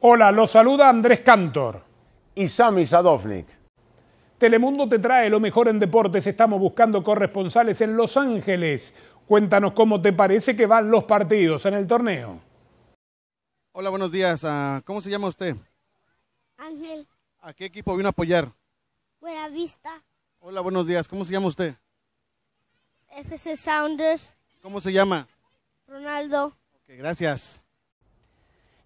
Hola, los saluda Andrés Cantor. Y Sami Sadovnik. Telemundo te trae lo mejor en deportes. Estamos buscando corresponsales en Los Ángeles. Cuéntanos cómo te parece que van los partidos en el torneo. Hola, buenos días. Ah, ¿Cómo se llama usted? Ángel. ¿A qué equipo vino a apoyar? Buena Vista. Hola, buenos días. ¿Cómo se llama usted? FC Sounders. ¿Cómo se llama? Ronaldo. gracias.